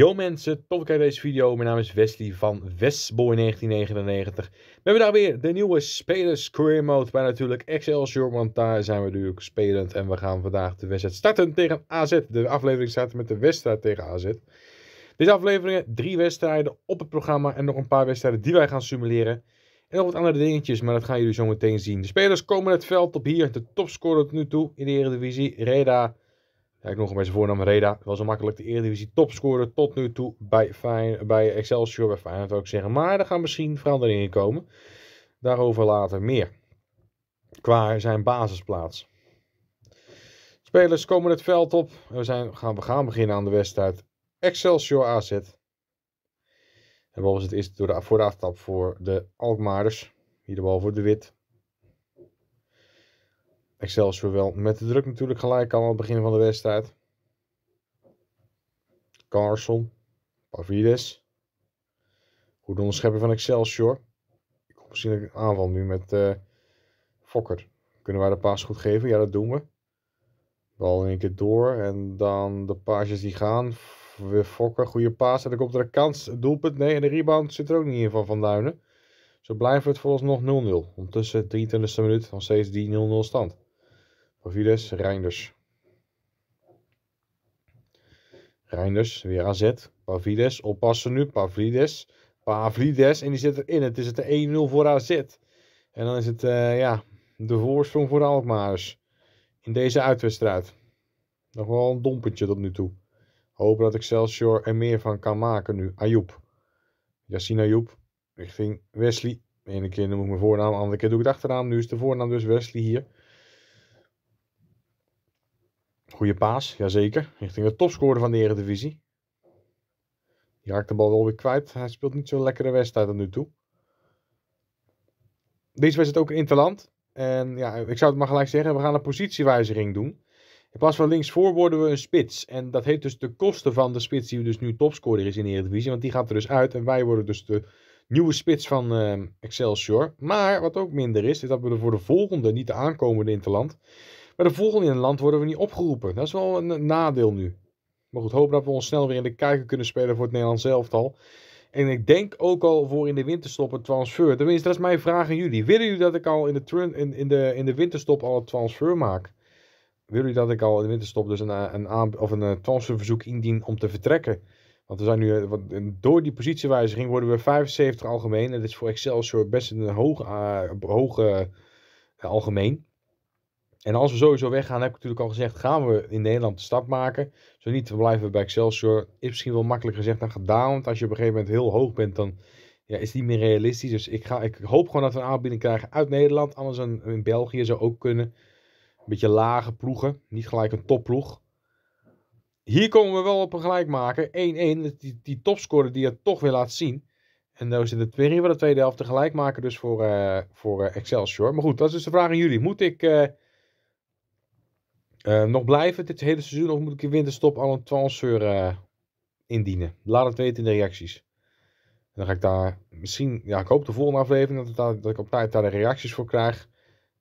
Yo mensen, tof dat deze video. Mijn naam is Wesley van Westboy1999. We hebben daar weer de nieuwe Spelers Career Mode bij natuurlijk Excelsior, want daar zijn we natuurlijk spelend. En we gaan vandaag de wedstrijd starten tegen AZ. De aflevering starten met de wedstrijd tegen AZ. Deze afleveringen, drie wedstrijden op het programma en nog een paar wedstrijden die wij gaan simuleren. En nog wat andere dingetjes, maar dat gaan jullie zo meteen zien. De spelers komen het veld op hier. De topscorer tot nu toe in de Eredivisie, Reda kijk nog een zijn voornaam Reda. Wel zo makkelijk de Eredivisie topscorer tot nu toe bij, bij Excelsior. Bij Feyenoord ook zeggen. Maar er gaan misschien veranderingen komen. Daarover later meer. Qua zijn basisplaats. Spelers komen het veld op. We, zijn, gaan, we gaan beginnen aan de wedstrijd Excelsior AZ. En was het is door de, voor de aftap voor de Alkmaarders. Hier de bal voor de Wit. Excelsior wel met de druk natuurlijk gelijk al aan het begin van de wedstrijd. Carson, Pavides. Goed onderschepping van Excelsior. Ik kom misschien een aanval nu met eh, Fokker. Kunnen wij de paas goed geven? Ja, dat doen we. Bal in één keer door. En dan de paasjes die gaan. Weer Fokker, goede paas. En dan komt er een kans. Doelpunt, nee. En de rebound zit er ook niet in van Van Duinen. Zo we het volgens nog 0-0. Ondertussen 23e minuut nog steeds die 0-0 stand. Pavides, Reinders. Reinders, weer AZ. Pavides, oppassen nu. Pavlides. Pavlides. En die zit erin. Het is het 1-0 e voor AZ. En dan is het eh, ja, de voorsprong voor Alkmaars. In deze uitwedstrijd. Nog wel een dompeltje tot nu toe. Hopen dat Excelsior er meer van kan maken nu. Ayoub. Yassine Ayoub. Richting Wesley. ene keer noem ik mijn voornaam, andere keer doe ik het achternaam. Nu is de voornaam dus Wesley hier. Goede paas, jazeker. Richting de topscorer van de Eredivisie. Die raakt de bal wel weer kwijt. Hij speelt niet zo'n lekkere wedstrijd tot nu toe. Deze wedstrijd ook in Interland. En ja, ik zou het maar gelijk zeggen, we gaan een positiewijziging doen. In plaats van linksvoor worden we een spits. En dat heeft dus de kosten van de spits die dus nu topscorer is in de Eredivisie. Want die gaat er dus uit en wij worden dus de nieuwe spits van uh, Excelsior. Maar wat ook minder is, is dat we er voor de volgende, niet de aankomende Interland... Bij de volgende in het land worden we niet opgeroepen. Dat is wel een nadeel nu. Maar goed, hopen dat we ons snel weer in de kijker kunnen spelen voor het Nederlands elftal. En ik denk ook al voor in de winterstop een transfer. Tenminste, dat is mijn vraag aan jullie. Willen jullie dat ik al in de, in, de, in de winterstop al een transfer maak? Willen jullie dat ik al in de winterstop dus een, een, aan, of een eh, transferverzoek indien om te vertrekken? Want we zijn nu, eh, door die positiewijziging worden we 75 algemeen. En dat is voor Excelsior best een hoog, eh, algemeen. En als we sowieso weggaan, heb ik natuurlijk al gezegd, gaan we in Nederland de stap maken. Zo niet, we blijven bij Excelsior. Is misschien wel makkelijk gezegd dan gedaan. Want als je op een gegeven moment heel hoog bent, dan ja, is die meer realistisch. Dus ik, ga, ik hoop gewoon dat we een aanbieding krijgen uit Nederland. Anders in België zou ook kunnen. Een beetje lage ploegen, niet gelijk een topploeg. Hier komen we wel op een gelijk maken. 1-1, die, die topscorer die het toch weer laat zien. En dan nou zit het weer in van de tweede helft gelijk maken dus voor, eh, voor eh, Excelsior. Maar goed, dat is dus de vraag aan jullie. Moet ik... Eh, eh, nog blijven dit hele seizoen of moet ik in winterstop al een transfer eh, indienen? Laat het weten in de reacties. dan ga ik daar misschien, ja, ik hoop de volgende aflevering dat, daar, dat ik op tijd daar de reacties voor krijg.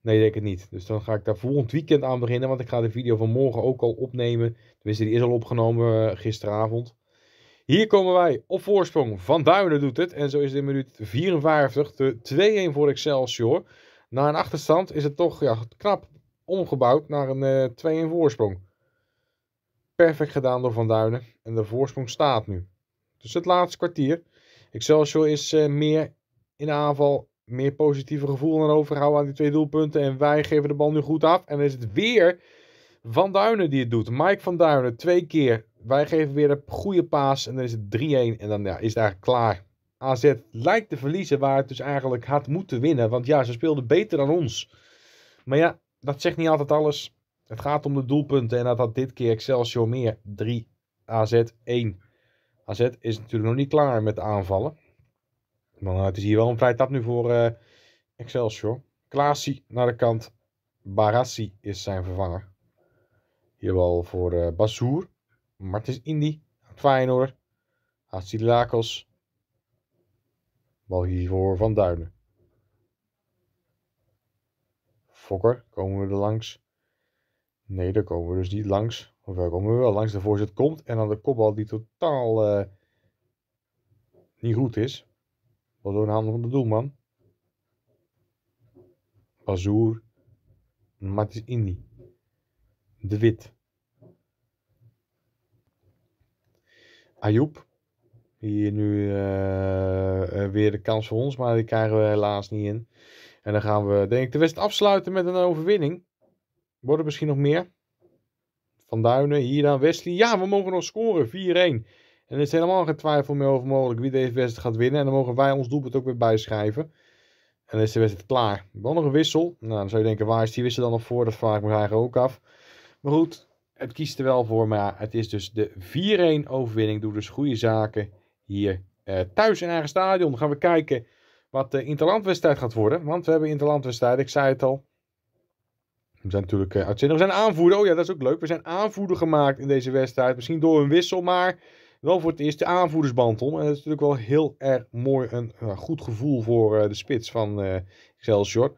Nee, denk ik niet. Dus dan ga ik daar volgend weekend aan beginnen, want ik ga de video van morgen ook al opnemen. Tenminste, die is al opgenomen eh, gisteravond. Hier komen wij op voorsprong. Van Duinen doet het. En zo is het in minuut 54 de 2-1 voor Excelsior. Na een achterstand is het toch ja, knap omgebouwd naar een 2-1 eh, voorsprong. Perfect gedaan door Van Duinen. En de voorsprong staat nu. Dus het laatste kwartier. Excelsior is eh, meer in aanval meer positieve gevoel naar overhouden aan die twee doelpunten. En wij geven de bal nu goed af. En dan is het weer Van Duinen die het doet. Mike Van Duinen, twee keer. Wij geven weer een goede paas. En dan is het 3-1. En dan ja, is het eigenlijk klaar. AZ lijkt te verliezen waar het dus eigenlijk had moeten winnen. Want ja, ze speelden beter dan ons. Maar ja, dat zegt niet altijd alles. Het gaat om de doelpunten en dat had dit keer Excelsior meer. 3 AZ 1. AZ is natuurlijk nog niet klaar met de aanvallen. Maar het is hier wel een vrij tap nu voor eh, Excelsior. Klaasie naar de kant. Barassi is zijn vervanger. Hier wel voor uh, eh, het Martens Indy. Feyenoord. Hatsilakos. Bal hier voor Van Duinen. Fokker, komen we er langs? Nee, daar komen we dus niet langs. Of wel komen we wel langs. De voorzet komt en dan de kopbal die totaal eh, niet goed is. Wat door de handen van de doelman. Bazoer. Matis Indi. De Wit. Ayoub. Hier nu eh, eh, weer de kans voor ons, maar die krijgen we helaas niet in. En dan gaan we, denk ik, de wedstrijd afsluiten met een overwinning. Worden misschien nog meer. Van Duinen, hier dan Wesley. Ja, we mogen nog scoren. 4-1. En er is helemaal geen twijfel meer over mogelijk wie deze wedstrijd gaat winnen. En dan mogen wij ons doelpunt ook weer bijschrijven. En dan is de wedstrijd klaar. Wel nog een wissel. Nou, dan zou je denken, waar is die wissel dan nog voor? Dat vraag ik me eigenlijk ook af. Maar goed, het kiest er wel voor. Maar het is dus de 4-1 overwinning. Doe dus goede zaken hier eh, thuis in eigen stadion. Dan gaan we kijken wat de interlandwedstrijd gaat worden. Want we hebben interlandwedstrijd, ik zei het al. We zijn natuurlijk eh, uitzinnig, We zijn aanvoerder, oh ja, dat is ook leuk. We zijn aanvoerder gemaakt in deze wedstrijd. Misschien door een wissel, maar wel voor het eerst de aanvoerdersband om. En dat is natuurlijk wel heel erg mooi. Een eh, goed gevoel voor eh, de spits van uh, Excelsior.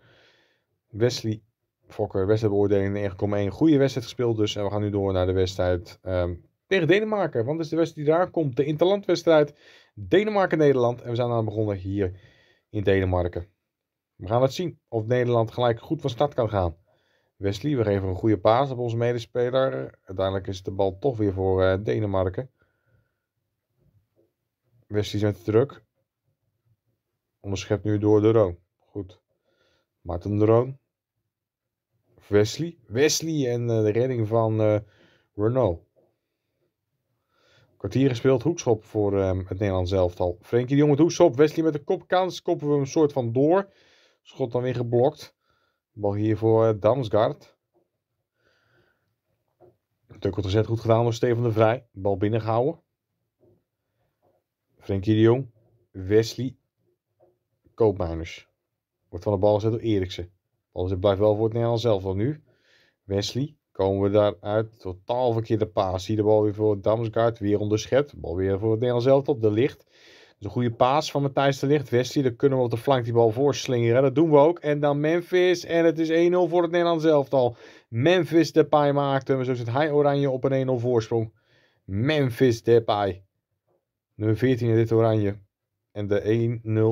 Wesley Fokker, wedstrijdbeoordeling 9,1. Goede wedstrijd gespeeld dus. En we gaan nu door naar de wedstrijd ehm, tegen Denemarken. Want dat is de wedstrijd die daar komt. De interlandwedstrijd Denemarken-Nederland. En we zijn aan begonnen hier in Denemarken. We gaan het zien of Nederland gelijk goed van start kan gaan. Wesley, we geven een goede paas op onze medespeler. Uiteindelijk is de bal toch weer voor eh, Denemarken. Wesley zet de druk. Onderschept nu door de Roon. Goed. Maarten de Roon. Wesley. Wesley en eh, de redding van uh, Renault. Kwartier gespeeld, hoekschop voor ehm, het Nederlands elftal. Frenkie de Jong met hoekschop, Wesley met de kopkans. Koppen we hem een soort van door. Schot dan weer geblokt. Bal hier voor uh, Damsgaard. Tukkel gezet, goed gedaan door Steven de Vrij. Bal binnengehouden. Frenkie de Jong, Wesley, Koopmeiners. Wordt van de bal gezet door Eriksen. Alles blijft wel voor het Nederlands elftal nu. Wesley, Komen we daaruit, totaal verkeerde paas. Zie de bal weer voor Damsgaard, weer onderschept. bal weer voor het Nederlands elftal, de licht. Dus een goede paas van Matthijs de Licht. Westie, dan kunnen we op de flank die bal voorslingeren. Dat doen we ook. En dan Memphis. En het is 1-0 voor het Nederlands elftal. Memphis Depay maakt hem. Zo zit hij oranje op een 1-0 voorsprong. Memphis Depay. Nummer 14 in dit oranje. En de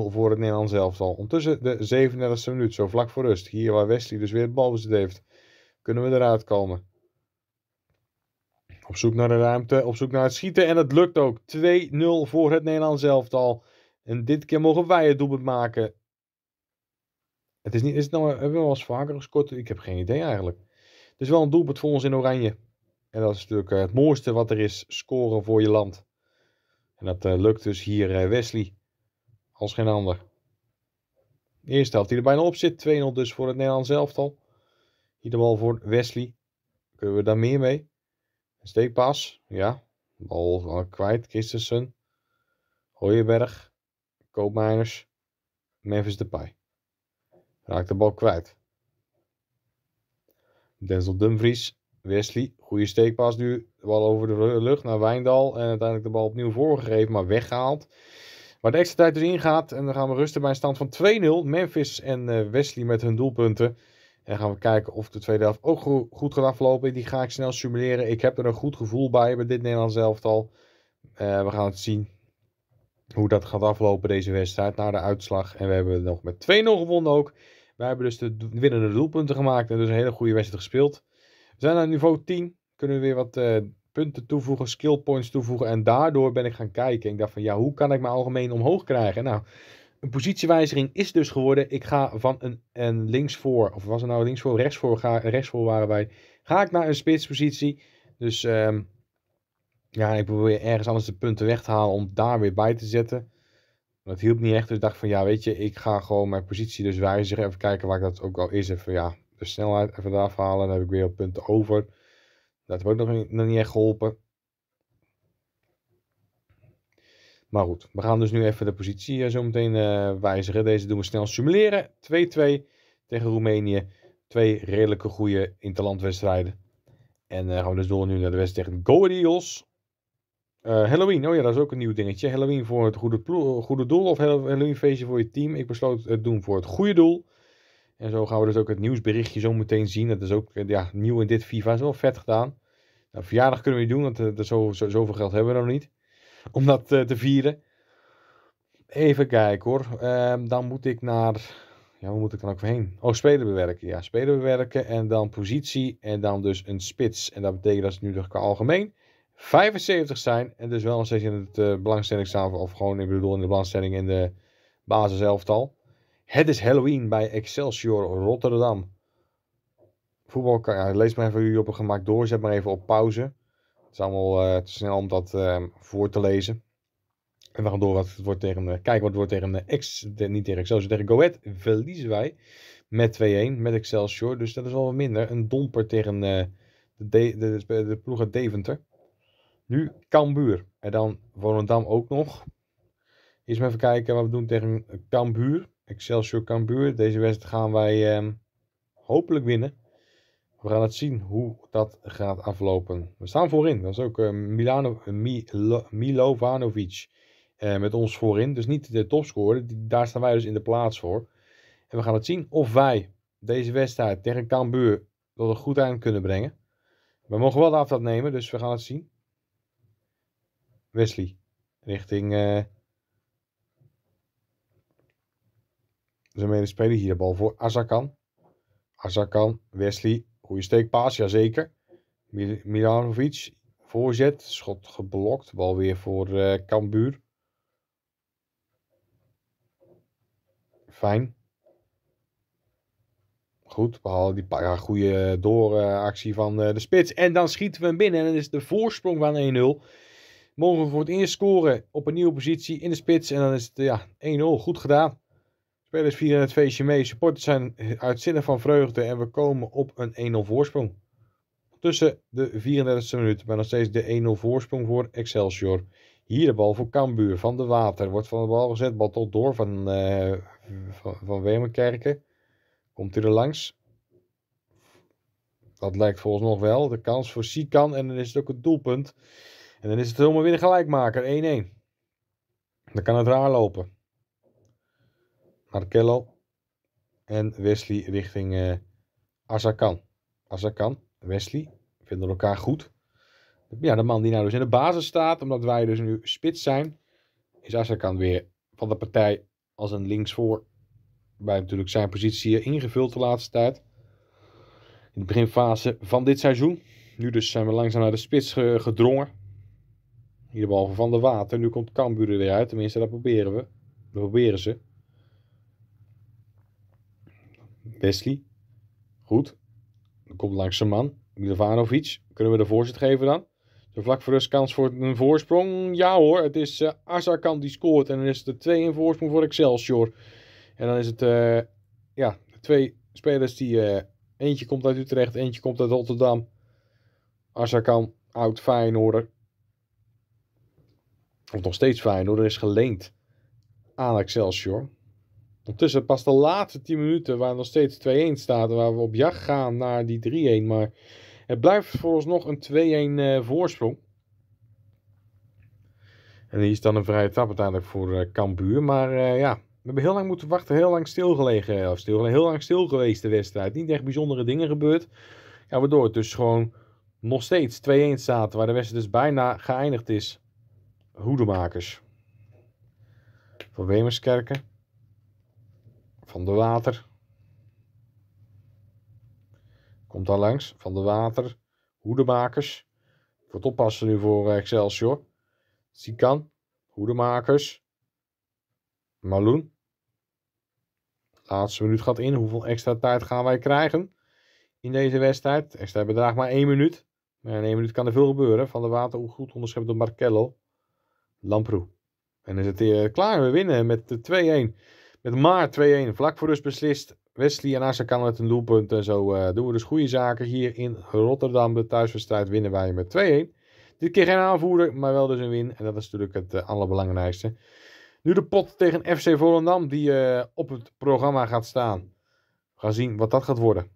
1-0 voor het Nederlands elftal. Ondertussen de 37e minuut, zo vlak voor rust. Hier waar Wesley dus weer het balbezit heeft kunnen we eruit komen. Op zoek naar de ruimte, op zoek naar het schieten. En het lukt ook. 2-0 voor het Nederlands elftal. En dit keer mogen wij het doelpunt maken. Het is niet, is het nou, hebben we wel eens vaker gescoord? Ik heb geen idee eigenlijk. Het is wel een doelpunt voor ons in oranje. En dat is natuurlijk eh, het mooiste wat er is. Scoren voor je land. En dat eh, lukt dus hier eh, Wesley. Als geen ander. De eerste helft die er bijna op zit. 2-0 dus voor het Nederlands elftal. Hier de bal voor Wesley. Kunnen we daar meer mee? Steekpas. Ja. Bal kwijt. Christensen. Hooijenberg. Koopmeiners. Memphis Depay. Raakt de bal kwijt. Denzel Dumfries. Wesley. Goede steekpas nu. De bal over de lucht naar Wijndal. En uiteindelijk de bal opnieuw voorgegeven, maar weggehaald. Waar de extra tijd dus ingaat. En dan gaan we rusten bij een stand van 2-0. Memphis en eh, Wesley met hun doelpunten. En gaan we kijken of de tweede helft ook goed gaat aflopen. Die ga ik snel simuleren. Ik heb er een goed gevoel bij bij dit Nederlands elftal. Uh, we gaan het zien hoe dat gaat aflopen deze wedstrijd na de uitslag. En we hebben nog met 2-0 gewonnen ook. Wij hebben dus de winnende doelpunten gemaakt en dus een hele goede wedstrijd gespeeld. We zijn aan niveau 10. Kunnen we weer wat eh, punten toevoegen, skill points toevoegen. En daardoor ben ik gaan kijken. Ik dacht van ja, hoe kan ik mijn algemeen omhoog krijgen? Nou, een positiewijziging is dus geworden. Ik ga van een, een linksvoor, of was het nou linksvoor, rechtsvoor, ga, voor waren wij. Ga ik naar een spitspositie. Dus ehm, ja, ik probeer ergens anders de punten weg te halen om daar weer bij te zetten. Dat hielp niet echt, dus ik dacht van ja, weet je, ik ga gewoon mijn positie dus wijzigen. Even kijken waar ik dat ook al is. Even ja, de snelheid even eraf halen. Dan heb ik weer punten over. Dat heeft ook nog niet echt geholpen. Maar goed, we gaan dus nu even de positie eh, zo meteen eh, wijzigen. Deze doen we snel simuleren. 2-2 tegen Roemenië. Twee redelijke goede interlandwedstrijden. En uh, gaan we dus door nu naar de wedstrijd tegen Go Eagles. Halloween, oh ja, dat is ook een nieuw dingetje. Halloween voor het goede, goede doel of Halloween feestje voor je team. Ik besloot het doen voor het goede doel. En zo gaan we dus ook het nieuwsberichtje zo meteen zien. Dat is ook ja, nieuw in dit FIFA. Dat is wel vet gedaan. Nou, verjaardag kunnen we niet doen, want dat zo, zo, zoveel geld hebben we nog niet om dat eh, te vieren. Even kijken hoor. Ehm, dan moet ik naar. Ja, hoe moet ik dan ook heen? Oh, speler bewerken. Ja, spelen bewerken. En dan positie. En dan dus een spits. En dat betekent dat ze nu toch algemeen 75 zijn. En dus wel nog steeds in het uh, belangstelling Of gewoon, ik bedoel, in de belangstelling in de basiselftal. Het is Halloween bij Excelsior Rotterdam. Voetbal kan, ja, lees maar even jullie op een gemaakt. door. Zet maar even op pauze. Het is allemaal eh, te snel om dat ehm, voor te lezen. En we gaan door wat het wordt tegen, eh, kijken wat het wordt tegen ex, eh, de, niet tegen Excelsior, tegen Goed verliezen wij met 2-1, met Excelsior. Dus dat is wel wat minder. Een domper tegen de, de, de, de ploeg uit Deventer. Nu Cambuur. En dan Volendam ook nog. Eerst even kijken wat we doen tegen Cambuur. Excelsior Cambuur. Deze wedstrijd gaan wij ehm, hopelijk winnen. We gaan het zien hoe dat gaat aflopen. We staan voorin. Dat is ook uh, Milano, eh, Milovanovic eh, met ons voorin. Dus niet de topscorer. Daar staan wij dus in de plaats voor. En we gaan het zien of wij deze wedstrijd tegen Cambuur tot een goed eind kunnen brengen. We mogen wel de afstand nemen, dus we gaan het zien. Wesley, richting... Uh, zijn dus medespeler hier de bal voor Azakan. Azakan, Wesley, Goede steekpaas, zeker. Milanovic, voorzet, schot geblokt, bal weer voor uh, Cambuur. Fijn. Goed, we halen die paar goede dooractie van eh, de spits. En dan schieten we hem binnen en dan is de voorsprong van 1-0. Mogen we voor het eerst scoren op een nieuwe positie in de spits. En dan is het ja, 1-0, goed gedaan. Spelers vieren het feestje mee, supporters zijn uitzinnig van vreugde en we komen op een 1-0 voorsprong. Tussen de 34e minuut, maar nog steeds de 1-0 voorsprong voor Excelsior. Hier de bal voor Cambuur, van de water, wordt van de bal gezet, bal tot door van, uh, van, van Komt hij er langs? Dat lijkt volgens nog wel. De kans voor Sikan en dan is het ook het doelpunt. En dan is het helemaal weer een gelijkmaker, 1-1. Dan kan het raar lopen. Markello. En Wesley richting uh, eh, Azarkan. Azarkan, Wesley, vinden elkaar goed. Ja, de man die nou dus in de basis staat, omdat wij dus nu spits zijn, is Azarkan weer van de partij als een linksvoor. Bij natuurlijk zijn positie ingevuld de laatste tijd. In de beginfase van dit seizoen. Nu dus zijn we langzaam naar de spits gedrongen. Hier behalve van de water. Nu komt Cambuur er weer uit. Tenminste, dat proberen we. Dat proberen ze. Wesley. Goed. Dan komt langs zijn man. Kunnen we de voorzet geven dan? De vlak voor rust kans voor een voorsprong. Ja hoor, het is uh, eh, Azarkan die scoort. En dan is het de 2 in voorsprong voor Excelsior. En dan is het eh, ja, twee spelers die... Eh, eentje komt uit Utrecht, eentje komt uit Rotterdam. Azarkan, oud Feyenoorder. Of nog steeds Feyenoorder, is geleend aan Excelsior. Ondertussen pas de laatste 10 minuten waar nog steeds 2-1 staat. Waar we op jacht gaan naar die 3-1. Maar het blijft volgens nog een 2-1 eh, voorsprong. En die is dan een vrije trap uiteindelijk voor eh, Cambuur. Maar eh, ja, we hebben heel lang moeten wachten. Heel lang stilgelegen. Of stilgelegen, heel lang stil geweest de wedstrijd. Niet echt bijzondere dingen gebeurd. Ja, waardoor het dus gewoon nog steeds 2-1 staat. Waar de wedstrijd dus bijna geëindigd is. Hoedemakers. Van Wemerskerken. Van de Water. Komt daar langs. Van de Water. Hoedemakers. Ik oppassen nu voor eh, Excelsior. Sikan. Hoedemakers. Maloen. Laatste minuut gaat in. Hoeveel extra tijd gaan wij krijgen in deze wedstrijd? Extra bedraagt maar één minuut. Maar in één minuut kan er veel gebeuren. Van de Water goed onderschept door Marcello. Lamproe. En dan is het eh, klaar. We winnen met 2-1. Met maar 2-1 vlak voor rust beslist. Wesley en Asa kan het een doelpunt en zo eh, doen we dus goede zaken. Hier in Rotterdam, de thuiswedstrijd, winnen wij met 2-1. Dit keer geen aanvoerder, maar wel dus een win. En dat is natuurlijk het eh, allerbelangrijkste. Nu de pot tegen FC Volendam, die eh, op het programma gaat staan. We gaan zien wat dat gaat worden.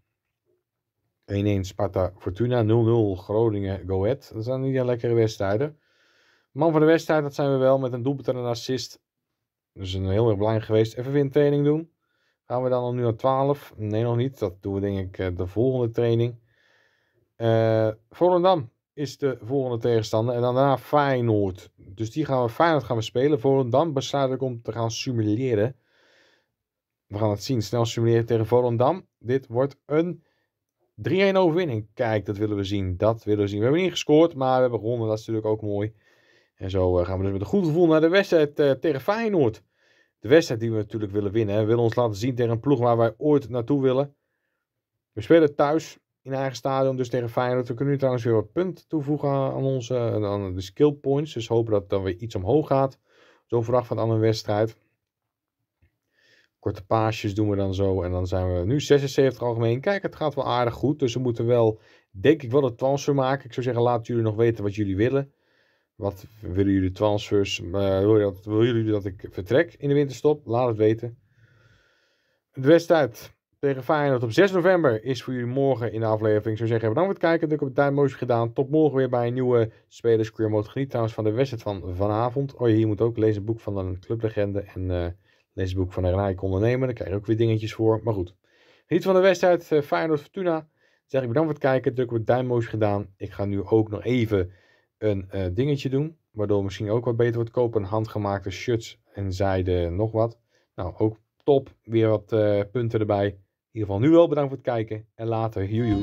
1-1 Sparta Fortuna, 0-0 Groningen Goed. Dat zijn niet een lekkere wedstrijden. Man van de wedstrijd, dat zijn we wel, met een doelpunt en een assist. Dus een heel erg belangrijk geweest. Even weer een training doen. Gaan we dan nog nu naar 12? Nee, nog niet. Dat doen we denk ik eh, de volgende training. Uh, Volendam is de volgende tegenstander. En daarna Feyenoord. Dus die gaan we Feyenoord gaan we spelen. Volendam besluit ik om te gaan simuleren. We gaan het zien. Snel simuleren tegen Volendam. Dit wordt een 3-1 overwinning. Kijk, dat willen we zien. Dat willen we zien. We hebben niet gescoord, maar we hebben gewonnen. Dat is natuurlijk ook mooi. En zo eh, gaan we dus met een goed gevoel naar de wedstrijd eh, tegen Feyenoord. De wedstrijd die we natuurlijk willen winnen. We willen ons laten zien tegen een ploeg waar wij ooit naartoe willen. We spelen thuis in eigen stadion, dus tegen Feyenoord. We kunnen nu trouwens weer wat punten toevoegen aan, onze, aan de skill points. Dus hopen dat het dan weer iets omhoog gaat. Zo vraag van een wedstrijd. Korte paasjes doen we dan zo. En dan zijn we nu 76 algemeen. Kijk, het gaat wel aardig goed. Dus we moeten wel, denk ik, wel het transfer maken. Ik zou zeggen, laat jullie nog weten wat jullie willen. Wat willen jullie transfers? Eh, willen jullie dat ik vertrek in de winterstop? Laat het weten. De wedstrijd tegen Feyenoord op 6 november is voor jullie morgen in de aflevering. Ik zou zeggen, bedankt voor het kijken. Druk op het duimpje gedaan. Tot morgen weer bij een nieuwe Spelers Career Mode. Geniet trouwens van de wedstrijd van vanavond. Oh, je moet ook lezen het boek van een clublegende en uh, lees het boek van een rijk ondernemer. Daar krijg je ook weer dingetjes voor. Maar goed, geniet van de wedstrijd uh, eh, Feyenoord Fortuna. Dan zeg ik bedankt voor het kijken. Druk op het duimpje gedaan. Ik ga nu ook nog even een eh, dingetje doen, waardoor misschien ook wat beter wordt. Kopen een handgemaakte shirts en zijde nog wat. Nou, ook top. Weer wat eh, punten erbij. In ieder geval nu wel bedankt voor het kijken en later. Joejoe.